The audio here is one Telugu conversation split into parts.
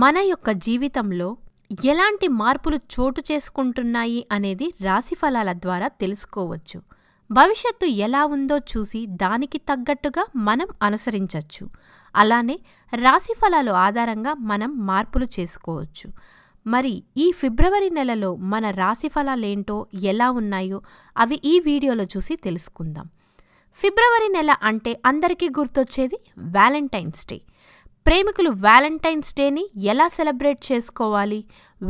మన యొక్క జీవితంలో ఎలాంటి మార్పులు చోటు చేసుకుంటున్నాయి అనేది రాశిఫలాల ద్వారా తెలుసుకోవచ్చు భవిష్యత్తు ఎలా ఉందో చూసి దానికి తగ్గట్టుగా మనం అనుసరించవచ్చు అలానే రాశిఫలాలు ఆధారంగా మనం మార్పులు చేసుకోవచ్చు మరి ఈ ఫిబ్రవరి నెలలో మన రాశిఫలాలేంటో ఎలా ఉన్నాయో అవి ఈ వీడియోలో చూసి తెలుసుకుందాం ఫిబ్రవరి నెల అంటే అందరికీ గుర్తొచ్చేది వ్యాలెంటైన్స్ డే ప్రేమికులు వ్యాలంటైన్స్ డేని ఎలా సెలబ్రేట్ చేసుకోవాలి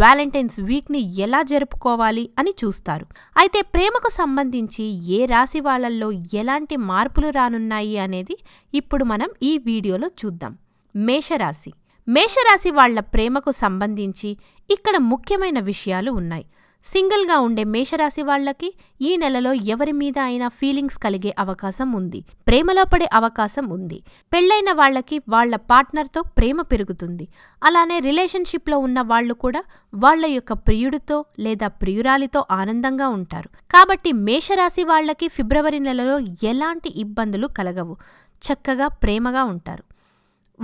వ్యాలంటైన్స్ వీక్ని ఎలా జరుపుకోవాలి అని చూస్తారు అయితే ప్రేమకు సంబంధించి ఏ రాశి వాళ్ళల్లో ఎలాంటి మార్పులు రానున్నాయి అనేది ఇప్పుడు మనం ఈ వీడియోలో చూద్దాం మేషరాశి మేషరాశి వాళ్ల ప్రేమకు సంబంధించి ఇక్కడ ముఖ్యమైన విషయాలు ఉన్నాయి సింగిల్గా ఉండే మేషరాశి వాళ్లకి ఈ నెలలో ఎవరి మీద అయినా ఫీలింగ్స్ కలిగే అవకాశం ఉంది ప్రేమలో పడే అవకాశం ఉంది పెళ్ళైన వాళ్ళకి వాళ్ళ పార్ట్నర్తో ప్రేమ పెరుగుతుంది అలానే రిలేషన్షిప్లో ఉన్న వాళ్ళు కూడా వాళ్ళ యొక్క ప్రియుడితో లేదా ప్రియురాలితో ఆనందంగా ఉంటారు కాబట్టి మేషరాశి వాళ్ళకి ఫిబ్రవరి నెలలో ఎలాంటి ఇబ్బందులు కలగవు చక్కగా ప్రేమగా ఉంటారు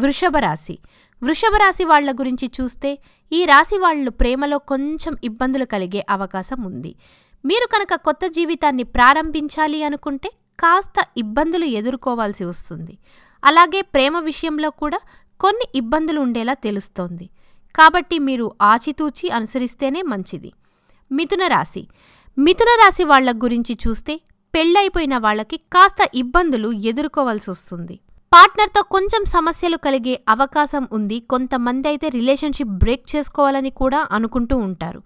వృషభ రాశి వృషభ రాశి వాళ్ల గురించి చూస్తే ఈ రాశి వాళ్ళు ప్రేమలో కొంచెం ఇబ్బందులు కలిగే అవకాశం ఉంది మీరు కనుక కొత్త జీవితాన్ని ప్రారంభించాలి అనుకుంటే కాస్త ఇబ్బందులు ఎదుర్కోవాల్సి వస్తుంది అలాగే ప్రేమ విషయంలో కూడా కొన్ని ఇబ్బందులు ఉండేలా తెలుస్తోంది కాబట్టి మీరు ఆచితూచి అనుసరిస్తేనే మంచిది మిథున రాశి మిథున రాశి వాళ్ల గురించి చూస్తే పెళ్ళైపోయిన వాళ్ళకి కాస్త ఇబ్బందులు ఎదుర్కోవాల్సి వస్తుంది పార్ట్నర్తో కొంచెం సమస్యలు కలిగే అవకాశం ఉంది కొంతమంది అయితే రిలేషన్షిప్ బ్రేక్ చేసుకోవాలని కూడా అనుకుంటూ ఉంటారు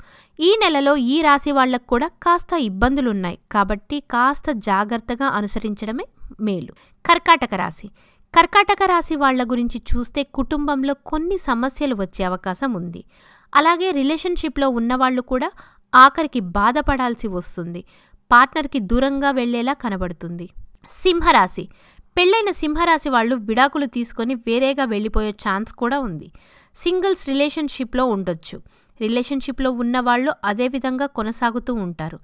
ఈ నెలలో ఈ రాశి వాళ్ళకు కూడా కాస్త ఇబ్బందులు ఉన్నాయి కాబట్టి కాస్త జాగ్రత్తగా అనుసరించడమే మేలు కర్కాటక రాశి కర్కాటక రాశి వాళ్ల గురించి చూస్తే కుటుంబంలో కొన్ని సమస్యలు వచ్చే అవకాశం ఉంది అలాగే రిలేషన్షిప్లో ఉన్నవాళ్లు కూడా ఆఖరికి బాధపడాల్సి వస్తుంది పార్ట్నర్కి దూరంగా వెళ్లేలా కనబడుతుంది సింహరాశి పెళ్లైన సింహరాశి వాళ్ళు విడాకులు తీసుకొని వేరేగా వెళ్ళిపోయే ఛాన్స్ కూడా ఉంది సింగిల్స్ రిలేషన్షిప్లో ఉండొచ్చు రిలేషన్షిప్లో ఉన్నవాళ్ళు అదేవిధంగా కొనసాగుతూ ఉంటారు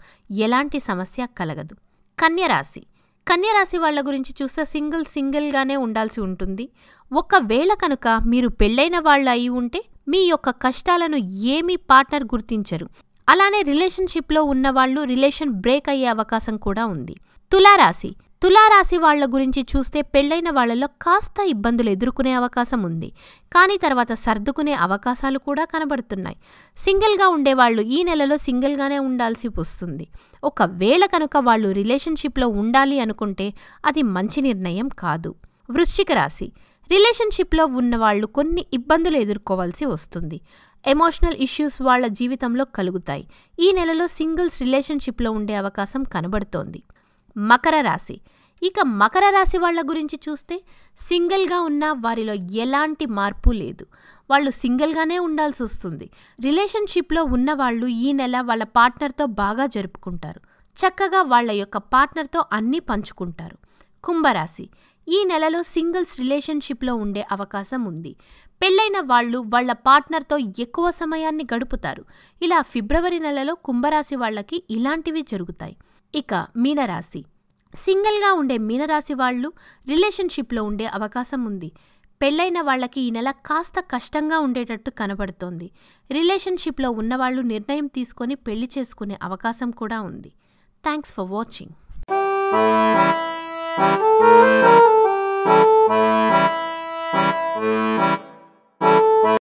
ఎలాంటి సమస్య కలగదు కన్యరాశి కన్యరాశి వాళ్ళ గురించి చూస్తే సింగిల్ సింగిల్గానే ఉండాల్సి ఉంటుంది ఒకవేళ కనుక మీరు పెళ్ళైన వాళ్ళు అయి ఉంటే మీ యొక్క కష్టాలను ఏమీ పార్ట్నర్ గుర్తించరు అలానే రిలేషన్షిప్లో ఉన్నవాళ్ళు రిలేషన్ బ్రేక్ అయ్యే అవకాశం కూడా ఉంది తులారాశి తులారాశి వాళ్ల గురించి చూస్తే పెళ్లైన వాళ్లలో కాస్త ఇబ్బందులు ఎదుర్కొనే అవకాశం ఉంది కానీ తర్వాత సర్దుకునే అవకాశాలు కూడా కనబడుతున్నాయి సింగిల్గా ఉండేవాళ్లు ఈ నెలలో సింగిల్గానే ఉండాల్సి వస్తుంది ఒకవేళ కనుక వాళ్ళు రిలేషన్షిప్లో ఉండాలి అనుకుంటే అది మంచి నిర్ణయం కాదు వృశ్చిక రాశి రిలేషన్షిప్లో ఉన్నవాళ్లు కొన్ని ఇబ్బందులు ఎదుర్కోవాల్సి వస్తుంది ఎమోషనల్ ఇష్యూస్ వాళ్ళ జీవితంలో కలుగుతాయి ఈ నెలలో సింగిల్స్ రిలేషన్షిప్లో ఉండే అవకాశం కనబడుతోంది మకర రాశి ఇక మకర రాశి వాళ్ళ గురించి చూస్తే సింగిల్గా ఉన్న వారిలో ఎలాంటి మార్పు లేదు వాళ్ళు సింగిల్గానే ఉండాల్సి వస్తుంది రిలేషన్షిప్లో ఉన్న వాళ్ళు ఈ నెల వాళ్ళ పార్ట్నర్తో బాగా జరుపుకుంటారు చక్కగా వాళ్ళ యొక్క పార్ట్నర్తో అన్నీ పంచుకుంటారు కుంభరాశి ఈ నెలలో సింగిల్స్ రిలేషన్షిప్లో ఉండే అవకాశం ఉంది పెళ్ళైన వాళ్ళు వాళ్ళ పార్ట్నర్తో ఎక్కువ సమయాన్ని గడుపుతారు ఇలా ఫిబ్రవరి నెలలో కుంభరాశి వాళ్ళకి ఇలాంటివి జరుగుతాయి ఇక మీనరాశి సింగిల్గా ఉండే మీనరాశి వాళ్ళు రిలేషన్షిప్లో ఉండే అవకాశం ఉంది పెళ్ళైన వాళ్ళకి ఈ నెల కాస్త కష్టంగా ఉండేటట్టు కనబడుతోంది రిలేషన్షిప్లో ఉన్నవాళ్ళు నిర్ణయం తీసుకొని పెళ్లి చేసుకునే అవకాశం కూడా ఉంది థ్యాంక్స్ ఫర్ వాచింగ్